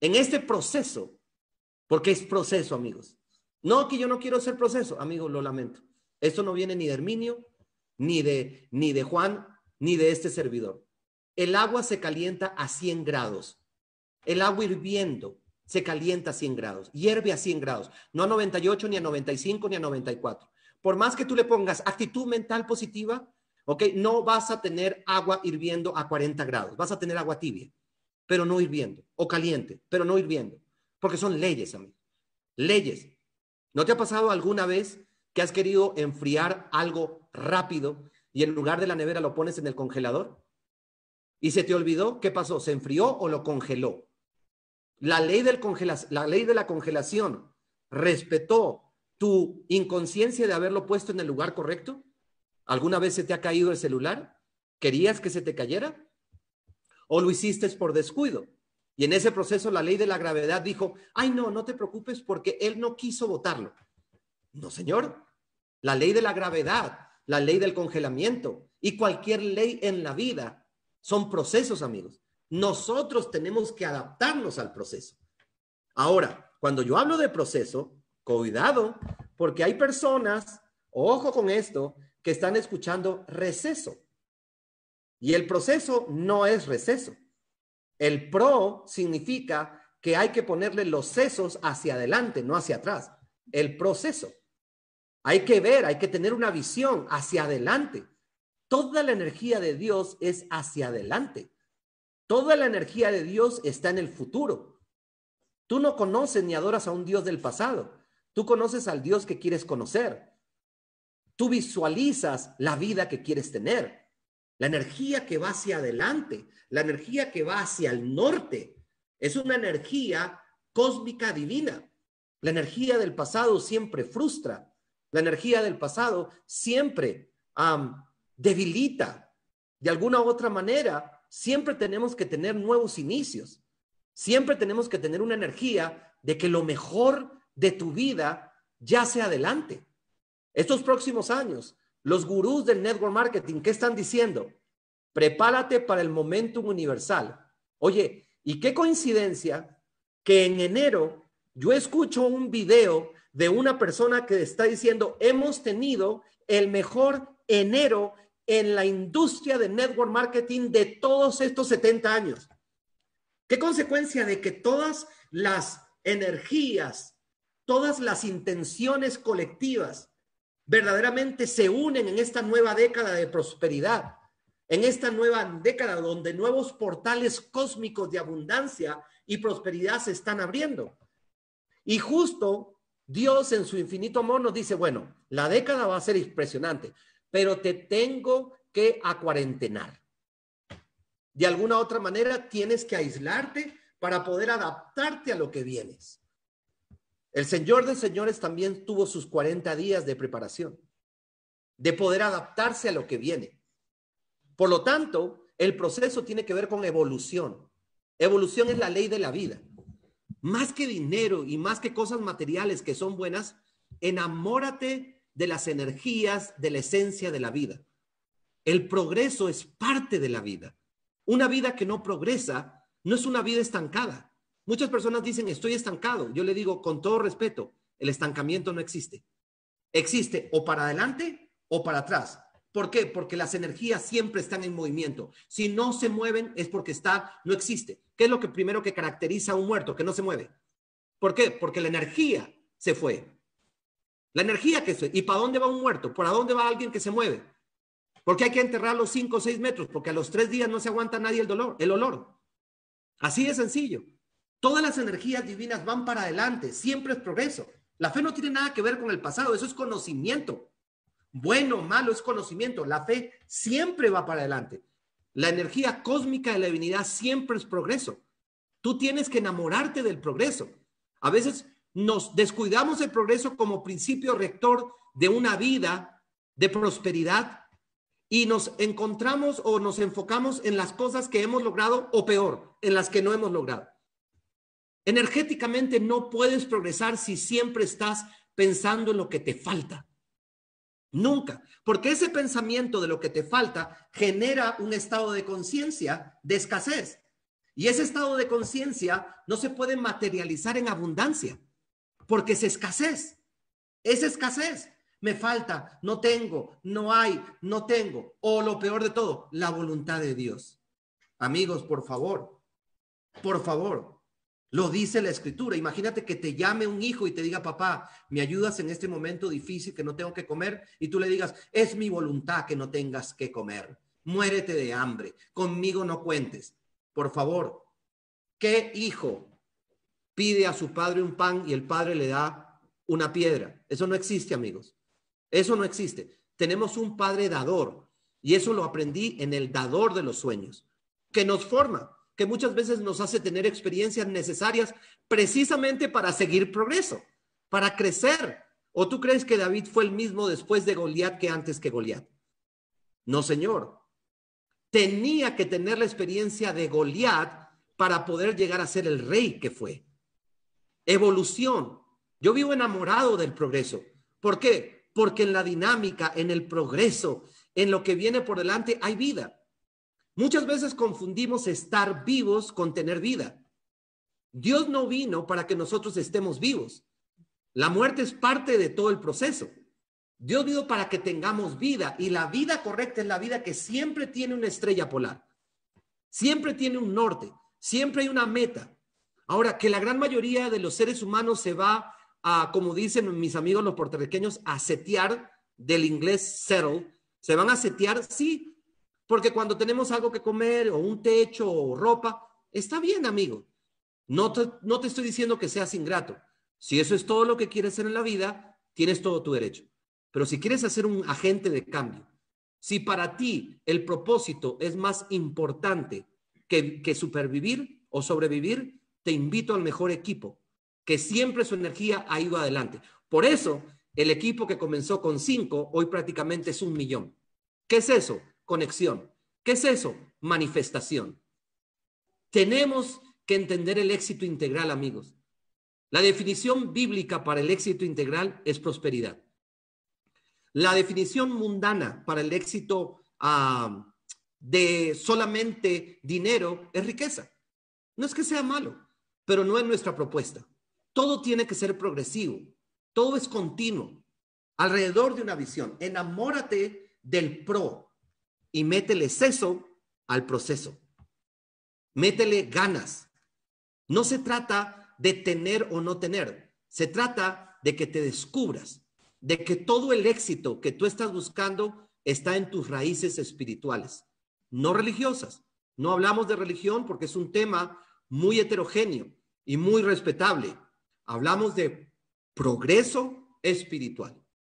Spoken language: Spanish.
en este proceso, porque es proceso, amigos. No, que yo no quiero ser proceso, amigos, lo lamento. Esto no viene ni de Herminio, ni de, ni de Juan, ni de este servidor. El agua se calienta a 100 grados. El agua hirviendo se calienta a 100 grados, hierve a 100 grados, no a 98, ni a 95, ni a 94. Por más que tú le pongas actitud mental positiva, ¿ok? No vas a tener agua hirviendo a 40 grados, vas a tener agua tibia pero no hirviendo, o caliente, pero no hirviendo, porque son leyes, amigo. Leyes. ¿No te ha pasado alguna vez que has querido enfriar algo rápido y en lugar de la nevera lo pones en el congelador? ¿Y se te olvidó? ¿Qué pasó? ¿Se enfrió o lo congeló? La ley, del la ley de la congelación respetó tu inconsciencia de haberlo puesto en el lugar correcto. ¿Alguna vez se te ha caído el celular? ¿Querías que se te cayera? o lo hiciste por descuido. Y en ese proceso la ley de la gravedad dijo, ay no, no te preocupes porque él no quiso votarlo. No, señor. La ley de la gravedad, la ley del congelamiento y cualquier ley en la vida son procesos, amigos. Nosotros tenemos que adaptarnos al proceso. Ahora, cuando yo hablo de proceso, cuidado, porque hay personas, ojo con esto, que están escuchando receso. Y el proceso no es receso. El pro significa que hay que ponerle los sesos hacia adelante, no hacia atrás. El proceso. Hay que ver, hay que tener una visión hacia adelante. Toda la energía de Dios es hacia adelante. Toda la energía de Dios está en el futuro. Tú no conoces ni adoras a un Dios del pasado. Tú conoces al Dios que quieres conocer. Tú visualizas la vida que quieres tener. La energía que va hacia adelante, la energía que va hacia el norte, es una energía cósmica divina. La energía del pasado siempre frustra. La energía del pasado siempre debilita. De alguna u otra manera, siempre tenemos que tener nuevos inicios. Siempre tenemos que tener una energía de que lo mejor de tu vida ya sea adelante. Estos próximos años los gurús del network marketing, ¿qué están diciendo? Prepárate para el momentum universal. Oye, y qué coincidencia que en enero yo escucho un video de una persona que está diciendo, hemos tenido el mejor enero en la industria de network marketing de todos estos 70 años. ¿Qué consecuencia de que todas las energías, todas las intenciones colectivas, verdaderamente se unen en esta nueva década de prosperidad, en esta nueva década donde nuevos portales cósmicos de abundancia y prosperidad se están abriendo. Y justo Dios en su infinito amor nos dice, bueno, la década va a ser impresionante, pero te tengo que acuarentenar. De alguna otra manera tienes que aislarte para poder adaptarte a lo que vienes. El Señor de Señores también tuvo sus 40 días de preparación, de poder adaptarse a lo que viene. Por lo tanto, el proceso tiene que ver con evolución. Evolución es la ley de la vida. Más que dinero y más que cosas materiales que son buenas, enamórate de las energías, de la esencia de la vida. El progreso es parte de la vida. Una vida que no progresa no es una vida estancada Muchas personas dicen, estoy estancado. Yo le digo, con todo respeto, el estancamiento no existe. Existe o para adelante o para atrás. ¿Por qué? Porque las energías siempre están en movimiento. Si no se mueven es porque está, no existe. ¿Qué es lo que primero que caracteriza a un muerto? Que no se mueve. ¿Por qué? Porque la energía se fue. La energía que se... ¿Y para dónde va un muerto? ¿Para dónde va alguien que se mueve? Porque hay que enterrar los cinco o seis metros, porque a los tres días no se aguanta nadie el dolor, el olor. Así de sencillo. Todas las energías divinas van para adelante, siempre es progreso. La fe no tiene nada que ver con el pasado, eso es conocimiento. Bueno, malo es conocimiento. La fe siempre va para adelante. La energía cósmica de la divinidad siempre es progreso. Tú tienes que enamorarte del progreso. A veces nos descuidamos del progreso como principio rector de una vida de prosperidad y nos encontramos o nos enfocamos en las cosas que hemos logrado o peor, en las que no hemos logrado. Energéticamente no puedes progresar si siempre estás pensando en lo que te falta. Nunca, porque ese pensamiento de lo que te falta genera un estado de conciencia de escasez. Y ese estado de conciencia no se puede materializar en abundancia, porque es escasez. Es escasez. Me falta, no tengo, no hay, no tengo. O lo peor de todo, la voluntad de Dios. Amigos, por favor, por favor, lo dice la escritura. Imagínate que te llame un hijo y te diga, papá, ¿me ayudas en este momento difícil que no tengo que comer? Y tú le digas, es mi voluntad que no tengas que comer. Muérete de hambre. Conmigo no cuentes. Por favor, ¿qué hijo pide a su padre un pan y el padre le da una piedra? Eso no existe, amigos. Eso no existe. Tenemos un padre dador y eso lo aprendí en el dador de los sueños, que nos forma que muchas veces nos hace tener experiencias necesarias precisamente para seguir progreso, para crecer. ¿O tú crees que David fue el mismo después de Goliat que antes que Goliat? No, señor. Tenía que tener la experiencia de Goliat para poder llegar a ser el rey que fue. Evolución. Yo vivo enamorado del progreso. ¿Por qué? Porque en la dinámica, en el progreso, en lo que viene por delante hay vida. Muchas veces confundimos estar vivos con tener vida. Dios no vino para que nosotros estemos vivos. La muerte es parte de todo el proceso. Dios vino para que tengamos vida y la vida correcta es la vida que siempre tiene una estrella polar, siempre tiene un norte, siempre hay una meta. Ahora, que la gran mayoría de los seres humanos se va a, como dicen mis amigos los puertorriqueños, a setear del inglés settle, se van a setear, sí, porque cuando tenemos algo que comer o un techo o ropa, está bien, amigo. No te, no te estoy diciendo que seas ingrato. Si eso es todo lo que quieres hacer en la vida, tienes todo tu derecho. Pero si quieres hacer un agente de cambio, si para ti el propósito es más importante que, que supervivir o sobrevivir, te invito al mejor equipo, que siempre su energía ha ido adelante. Por eso, el equipo que comenzó con cinco, hoy prácticamente es un millón. ¿Qué es eso? conexión. ¿Qué es eso? Manifestación. Tenemos que entender el éxito integral, amigos. La definición bíblica para el éxito integral es prosperidad. La definición mundana para el éxito ah, de solamente dinero es riqueza. No es que sea malo, pero no es nuestra propuesta. Todo tiene que ser progresivo, todo es continuo, alrededor de una visión. Enamórate del pro, y métele seso al proceso. Métele ganas. No se trata de tener o no tener, se trata de que te descubras, de que todo el éxito que tú estás buscando está en tus raíces espirituales, no religiosas. No hablamos de religión porque es un tema muy heterogéneo y muy respetable. Hablamos de progreso espiritual.